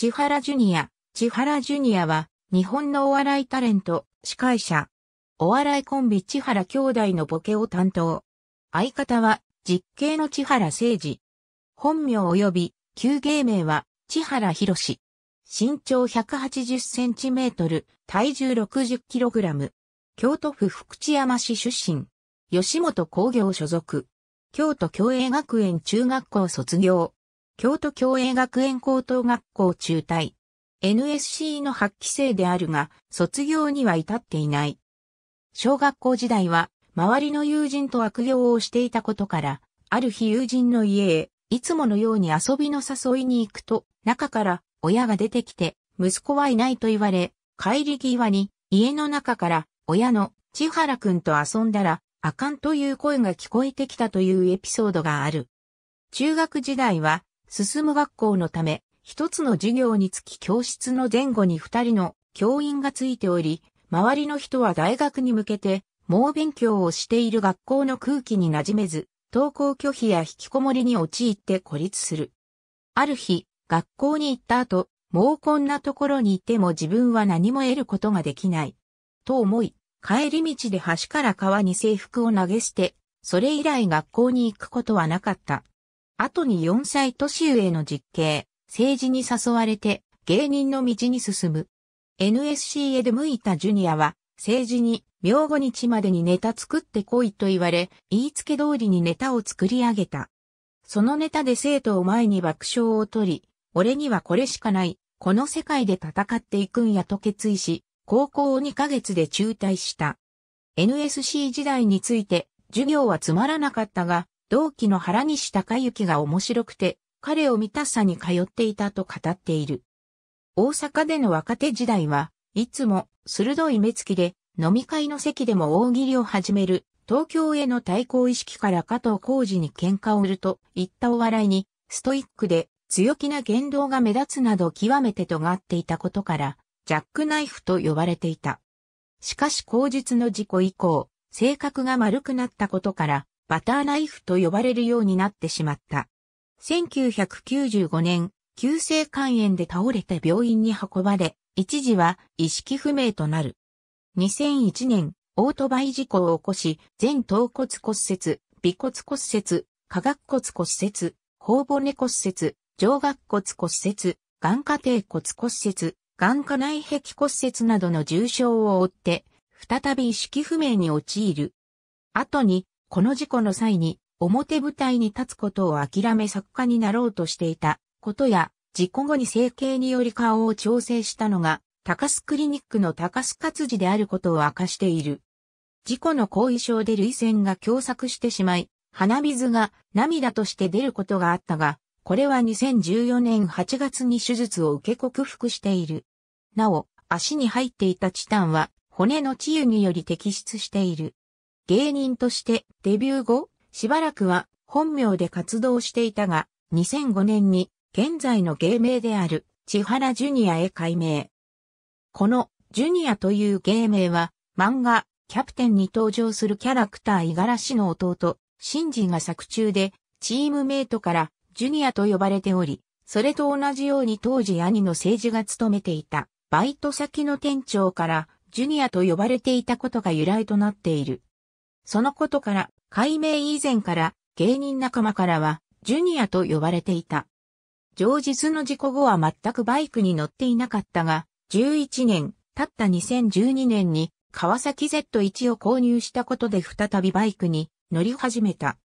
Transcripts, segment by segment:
千原ジュニア。千原ジュニアは、日本のお笑いタレント、司会者。お笑いコンビ千原兄弟のボケを担当。相方は、実刑の千原誠二。本名及び、旧芸名は、千原博士。身長180センチメートル、体重60キログラム。京都府福知山市出身。吉本工業所属。京都共栄学園中学校卒業。京都共栄学園高等学校中退。NSC の発揮生であるが、卒業には至っていない。小学校時代は、周りの友人と悪行をしていたことから、ある日友人の家へ、いつものように遊びの誘いに行くと、中から親が出てきて、息子はいないと言われ、帰り際に、家の中から親の千原くんと遊んだら、あかんという声が聞こえてきたというエピソードがある。中学時代は進む学校のため、一つの授業につき教室の前後に二人の教員がついており、周りの人は大学に向けて、猛勉強をしている学校の空気に馴染めず、登校拒否や引きこもりに陥って孤立する。ある日、学校に行った後、もうこんなところにいても自分は何も得ることができない。と思い、帰り道で橋から川に制服を投げ捨て、それ以来学校に行くことはなかった。後に4歳年上の実刑、政治に誘われて芸人の道に進む。NSC へ出向いたジュニアは、政治に、明後日までにネタ作ってこいと言われ、言いつけ通りにネタを作り上げた。そのネタで生徒を前に爆笑を取り、俺にはこれしかない、この世界で戦っていくんやと決意し、高校を2ヶ月で中退した。NSC 時代について、授業はつまらなかったが、同期の原西隆之が面白くて、彼を見たさに通っていたと語っている。大阪での若手時代は、いつも鋭い目つきで、飲み会の席でも大喜利を始める、東京への対抗意識から加藤浩二に喧嘩を売るといったお笑いに、ストイックで強気な言動が目立つなど極めて尖っていたことから、ジャックナイフと呼ばれていた。しかし口実の事故以降、性格が丸くなったことから、バターナイフと呼ばれるようになってしまった。1995年、急性肝炎で倒れて病院に運ばれ、一時は意識不明となる。2001年、オートバイ事故を起こし、全頭骨骨折、尾骨骨折、下顎骨骨折、頬骨骨折、上顎骨骨折、眼下底骨骨折、眼下内壁骨折などの重傷を負って、再び意識不明に陥る。後にこの事故の際に表舞台に立つことを諦め作家になろうとしていたことや、事故後に整形により顔を調整したのが、高須クリニックの高須勝治であることを明かしている。事故の後遺症で涙腺が狭窄してしまい、鼻水が涙として出ることがあったが、これは2014年8月に手術を受け克服している。なお、足に入っていたチタンは骨の治癒により摘出している。芸人としてデビュー後、しばらくは本名で活動していたが、2005年に現在の芸名である千原ジュニアへ改名。このジュニアという芸名は漫画キャプテンに登場するキャラクター五十嵐の弟、シンジが作中でチームメイトからジュニアと呼ばれており、それと同じように当時兄の政治が務めていたバイト先の店長からジュニアと呼ばれていたことが由来となっている。そのことから、改名以前から芸人仲間からは、ジュニアと呼ばれていた。上日の事故後は全くバイクに乗っていなかったが、11年、経った2012年に、川崎 Z1 を購入したことで再びバイクに乗り始めた。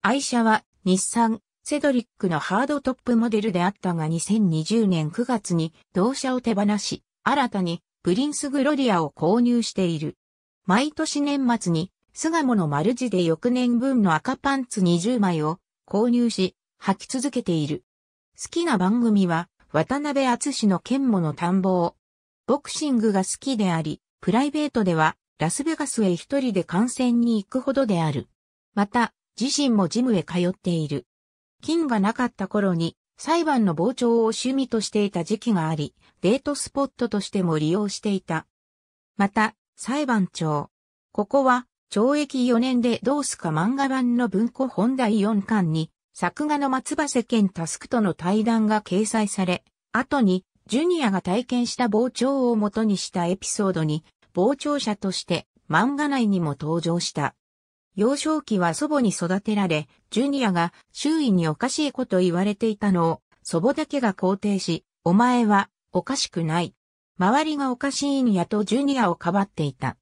愛車は日産、セドリックのハードトップモデルであったが2020年9月に同社を手放し、新たにプリンスグロリアを購入している。毎年年末に巣鴨のマルで翌年分の赤パンツ20枚を購入し、履き続けている。好きな番組は、渡辺厚氏の剣もの探訪。ボクシングが好きであり、プライベートでは、ラスベガスへ一人で観戦に行くほどである。また、自身もジムへ通っている。金がなかった頃に、裁判の傍聴を趣味としていた時期があり、デートスポットとしても利用していた。また、裁判長。ここは、懲役4年でうスカ漫画版の文庫本第4巻に、作画の松橋健タスクとの対談が掲載され、後に、ジュニアが体験した傍聴を元にしたエピソードに、傍聴者として漫画内にも登場した。幼少期は祖母に育てられ、ジュニアが周囲におかしいこと言われていたのを、祖母だけが肯定し、お前はおかしくない。周りがおかしいんやとジュニアをかばっていた。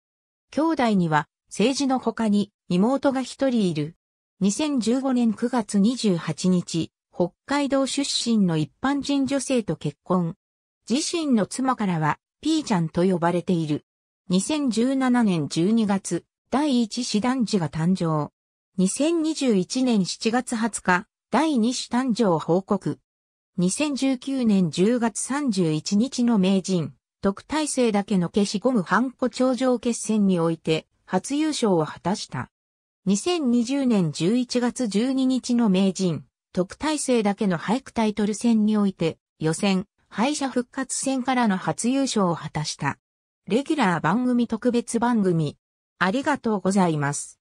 兄弟には政治の他に妹が一人いる。2015年9月28日、北海道出身の一般人女性と結婚。自身の妻からは、ピーちゃんと呼ばれている。2017年12月、第1子男児が誕生。2021年7月20日、第2子誕生を報告。2019年10月31日の名人、特待生だけの消しゴムハンコ頂上決戦において、初優勝を果たした。2020年11月12日の名人、特待生だけの俳句タイトル戦において、予選、敗者復活戦からの初優勝を果たした。レギュラー番組特別番組、ありがとうございます。